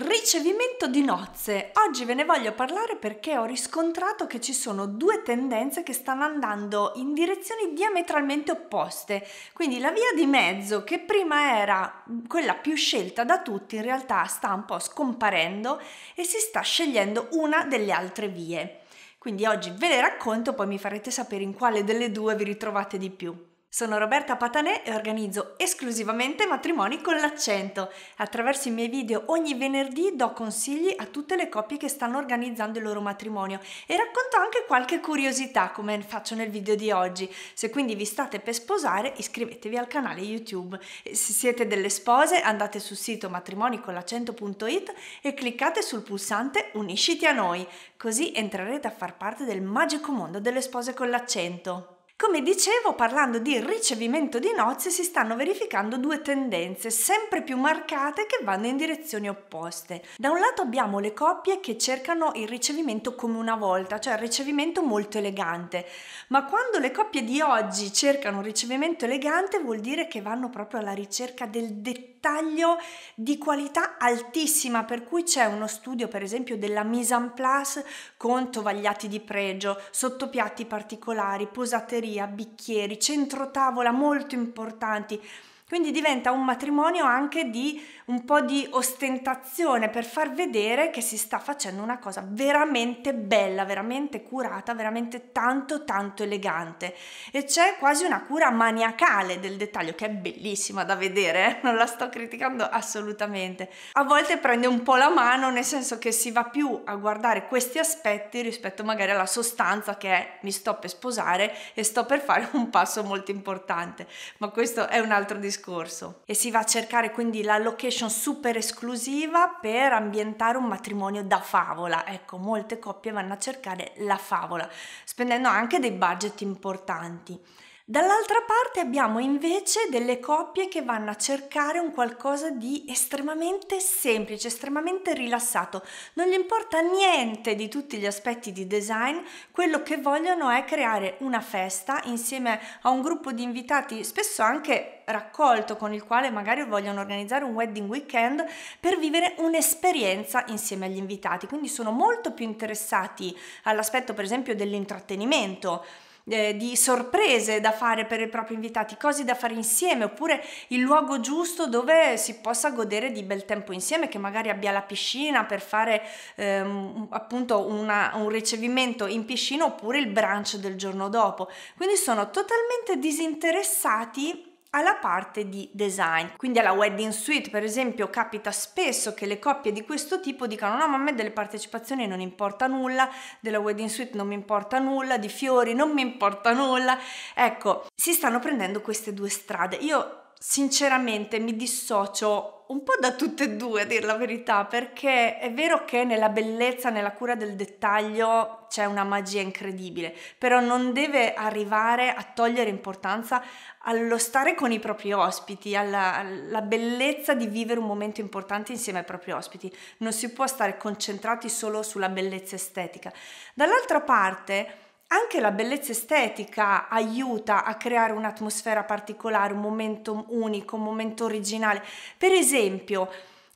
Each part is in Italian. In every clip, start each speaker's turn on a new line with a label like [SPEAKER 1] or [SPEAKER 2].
[SPEAKER 1] Ricevimento di nozze. Oggi ve ne voglio parlare perché ho riscontrato che ci sono due tendenze che stanno andando in direzioni diametralmente opposte. Quindi la via di mezzo, che prima era quella più scelta da tutti, in realtà sta un po' scomparendo e si sta scegliendo una delle altre vie. Quindi oggi ve le racconto, poi mi farete sapere in quale delle due vi ritrovate di più. Sono Roberta Patanè e organizzo esclusivamente matrimoni con l'accento. Attraverso i miei video ogni venerdì do consigli a tutte le coppie che stanno organizzando il loro matrimonio e racconto anche qualche curiosità come faccio nel video di oggi. Se quindi vi state per sposare iscrivetevi al canale YouTube. E se siete delle spose andate sul sito matrimonicollaccento.it e cliccate sul pulsante Unisciti a noi, così entrerete a far parte del magico mondo delle spose con l'accento. Come dicevo, parlando di ricevimento di nozze, si stanno verificando due tendenze sempre più marcate che vanno in direzioni opposte. Da un lato abbiamo le coppie che cercano il ricevimento come una volta, cioè il ricevimento molto elegante, ma quando le coppie di oggi cercano un ricevimento elegante vuol dire che vanno proprio alla ricerca del dettaglio dettaglio di qualità altissima, per cui c'è uno studio per esempio della mise en place con tovagliati di pregio, sottopiatti particolari, posateria, bicchieri, centrotavola molto importanti quindi diventa un matrimonio anche di un po' di ostentazione per far vedere che si sta facendo una cosa veramente bella, veramente curata, veramente tanto tanto elegante. E c'è quasi una cura maniacale del dettaglio che è bellissima da vedere, eh? non la sto criticando assolutamente. A volte prende un po' la mano, nel senso che si va più a guardare questi aspetti rispetto magari alla sostanza che è mi sto per sposare e sto per fare un passo molto importante. Ma questo è un altro discorso scorso e si va a cercare quindi la location super esclusiva per ambientare un matrimonio da favola. Ecco, molte coppie vanno a cercare la favola, spendendo anche dei budget importanti. Dall'altra parte abbiamo invece delle coppie che vanno a cercare un qualcosa di estremamente semplice, estremamente rilassato. Non gli importa niente di tutti gli aspetti di design, quello che vogliono è creare una festa insieme a un gruppo di invitati, spesso anche raccolto con il quale magari vogliono organizzare un wedding weekend per vivere un'esperienza insieme agli invitati. Quindi sono molto più interessati all'aspetto per esempio dell'intrattenimento eh, di sorprese da fare per i propri invitati, cose da fare insieme, oppure il luogo giusto dove si possa godere di bel tempo insieme, che magari abbia la piscina per fare ehm, appunto una, un ricevimento in piscina oppure il brunch del giorno dopo. Quindi sono totalmente disinteressati alla parte di design. Quindi alla wedding suite, per esempio, capita spesso che le coppie di questo tipo dicano no, ma a me delle partecipazioni non importa nulla, della wedding suite non mi importa nulla, di fiori non mi importa nulla. Ecco, si stanno prendendo queste due strade. Io sinceramente mi dissocio un po' da tutte e due, a dir la verità, perché è vero che nella bellezza, nella cura del dettaglio c'è una magia incredibile, però non deve arrivare a togliere importanza allo stare con i propri ospiti, alla, alla bellezza di vivere un momento importante insieme ai propri ospiti. Non si può stare concentrati solo sulla bellezza estetica. Dall'altra parte, anche la bellezza estetica aiuta a creare un'atmosfera particolare, un momento unico, un momento originale. Per esempio,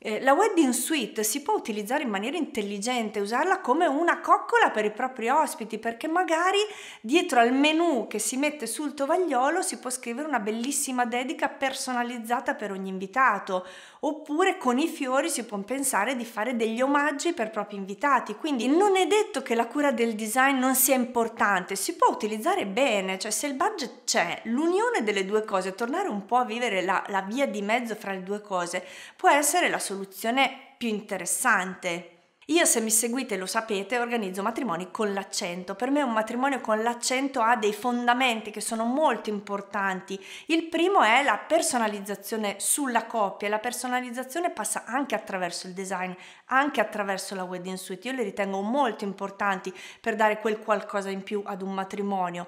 [SPEAKER 1] eh, la wedding suite si può utilizzare in maniera intelligente, usarla come una coccola per i propri ospiti, perché magari dietro al menu che si mette sul tovagliolo si può scrivere una bellissima dedica personalizzata per ogni invitato, oppure con i fiori si può pensare di fare degli omaggi per propri invitati. Quindi non è detto che la cura del design non sia importante, si può utilizzare bene, cioè se il budget c'è, l'unione delle due cose, tornare un po' a vivere la, la via di mezzo fra le due cose, può essere la soluzione soluzione più interessante. Io se mi seguite lo sapete, organizzo matrimoni con l'accento. Per me un matrimonio con l'accento ha dei fondamenti che sono molto importanti. Il primo è la personalizzazione sulla coppia. La personalizzazione passa anche attraverso il design, anche attraverso la wedding suite. Io le ritengo molto importanti per dare quel qualcosa in più ad un matrimonio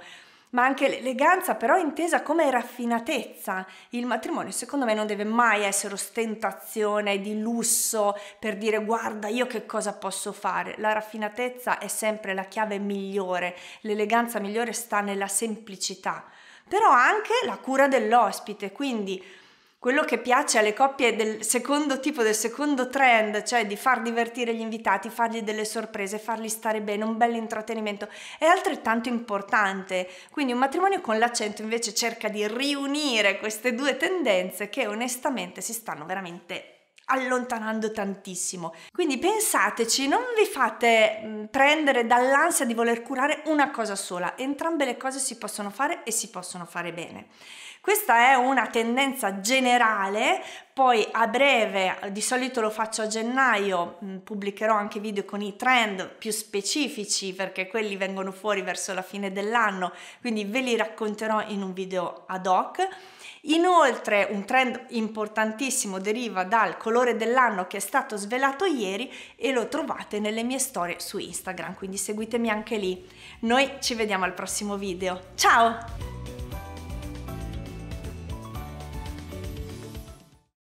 [SPEAKER 1] ma anche l'eleganza però intesa come raffinatezza. Il matrimonio secondo me non deve mai essere ostentazione di lusso per dire guarda io che cosa posso fare. La raffinatezza è sempre la chiave migliore, l'eleganza migliore sta nella semplicità, però anche la cura dell'ospite, quindi quello che piace alle coppie del secondo tipo, del secondo trend, cioè di far divertire gli invitati, fargli delle sorprese, farli stare bene, un bel intrattenimento, è altrettanto importante. Quindi un matrimonio con l'accento invece cerca di riunire queste due tendenze che onestamente si stanno veramente allontanando tantissimo. Quindi pensateci, non vi fate mm, prendere dall'ansia di voler curare una cosa sola, entrambe le cose si possono fare e si possono fare bene. Questa è una tendenza generale, poi a breve, di solito lo faccio a gennaio, mm, pubblicherò anche video con i trend più specifici perché quelli vengono fuori verso la fine dell'anno, quindi ve li racconterò in un video ad hoc. Inoltre un trend importantissimo deriva dal colore dell'anno che è stato svelato ieri e lo trovate nelle mie storie su Instagram, quindi seguitemi anche lì. Noi ci vediamo al prossimo video. Ciao!